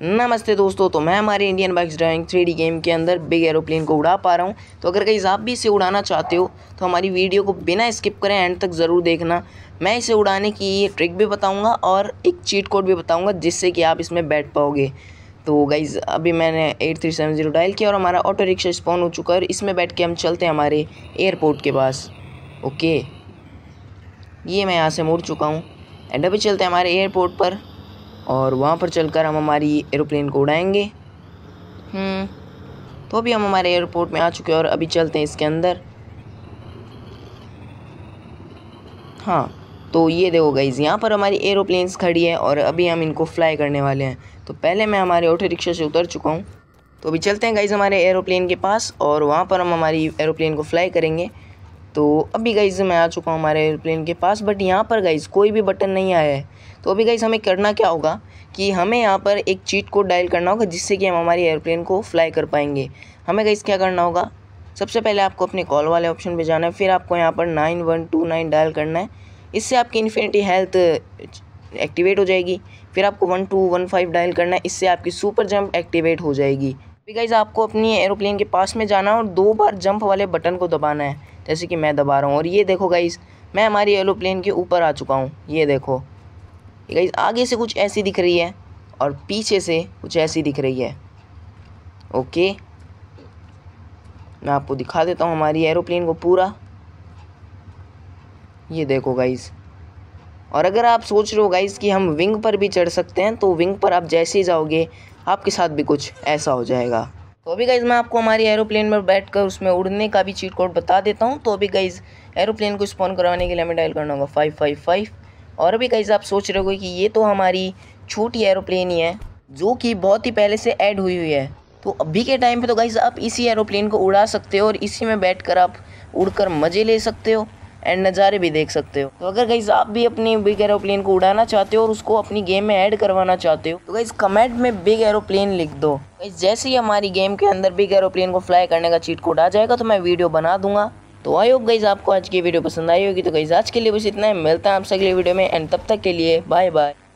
नमस्ते दोस्तों तो मैं हमारे Indian bikes driving three game के अंदर बिग एरोप्लेन को उड़ा पा रहा हूँ तो अगर कहीं आप भी इसे उड़ाना चाहते हो तो हमारी वीडियो को बिना स्किप करें एंड तक ज़रूर देखना मैं इसे उड़ाने की ये ट्रिक भी बताऊँगा और एक चीट कोड भी बताऊँगा जिससे कि आप इसमें बैठ पाओगे तो गाइज़ अभी मैंने eight three seven zero dial किया और हमारा ऑटो रिक्शा स्पॉन हो चुका है और इसमें बैठ के हम चलते हैं हमारे एयरपोर्ट के पास ओके ये मैं यहाँ से मुड़ चुका हूँ एंड अभी चलते हैं हमारे एयरपोर्ट पर और वहाँ पर चलकर हम हमारी एरोप्लेन को उड़ाएंगे हम्म। तो अभी हम हमारे एयरपोर्ट में आ चुके हैं और अभी चलते हैं इसके अंदर हाँ तो ये देखो गाइज यहाँ पर हमारी एरोप्लेन्स खड़ी है और अभी हम इनको फ्लाई करने वाले हैं तो पहले मैं हमारे ऑटो रिक्शा से उतर चुका हूँ तो अभी चलते हैं गाइज हमारे एरोप्लेन के पास और वहाँ पर हम हमारी एरोप्लेन को फ्लाई करेंगे तो अभी गाइज़ मैं आ चुका हूँ हमारे एयरप्लेन के पास बट यहाँ पर गाइज़ कोई भी बटन नहीं आया है तो अभी गाइज़ हमें करना क्या होगा कि हमें यहाँ पर एक चीट कोड डायल करना होगा जिससे कि हम हमारे एयरप्लेन को फ्लाई कर पाएंगे हमें गाइज़ क्या करना होगा सबसे पहले आपको अपने कॉल वाले ऑप्शन पर जाना है फिर आपको यहाँ पर nine one two nine dial करना है इससे आपकी इन्फिनिटी हेल्थ एक्टिवेट हो जाएगी फिर आपको one two one five dial करना है इससे आपकी सुपर जंप एक्टिवेट हो जाएगी अभी गाइज आपको अपनी एरोप्लेन के पास में जाना है और दो बार जंप वाले बटन को दबाना है जैसे कि मैं दबा रहा हूँ और ये देखो गाइस मैं हमारी एरोप्लेन के ऊपर आ चुका हूँ ये देखो गाइस आगे से कुछ ऐसी दिख रही है और पीछे से कुछ ऐसी दिख रही है ओके मैं आपको दिखा देता हूँ हमारी एरोप्लेन को पूरा ये देखो गाइस और अगर आप सोच रहे हो गाइस कि हम विंग पर भी चढ़ सकते हैं तो विंग पर आप जैसे ही जाओगे आपके साथ भी कुछ ऐसा हो जाएगा तो अभी गाइज़ मैं आपको हमारी एरोप्लेन में बैठकर उसमें उड़ने का भी चीट कोड बता देता हूँ तो अभी गाइज़ एरोप्लेन को स्पॉन करवाने के लिए हमें डायल करना होगा फाइव फाइव फाइव और अभी गाइज़ आप सोच रहे हो कि ये तो हमारी छोटी एरोप्लेन ही है जो कि बहुत ही पहले से ऐड हुई हुई है तो अभी के टाइम पे तो गाइज़ आप इसी एरोप्लेन को उड़ा सकते हो और इसी में बैठ कर आप उड़ मज़े ले सकते हो एंड नज़ारे भी देख सकते हो तो अगर गाइज आप भी अपनी बिग एरोप्लेन को उड़ाना चाहते हो और उसको अपनी गेम में ऐड करवाना चाहते हो तो गाइज कमेंट में बिग एरोप्लेन लिख दो जैसे ही हमारी गेम के अंदर बिग एरोप्लेन को फ्लाई करने का चीट कोड आ जाएगा तो मैं वीडियो बना दूंगा तो आई होप गाइज आपको आज की वीडियो पसंद आई होगी तो गाइज आज के लिए बस इतना है मिलता है आपसे अगले वीडियो में एंड तब तक के लिए बाय बाय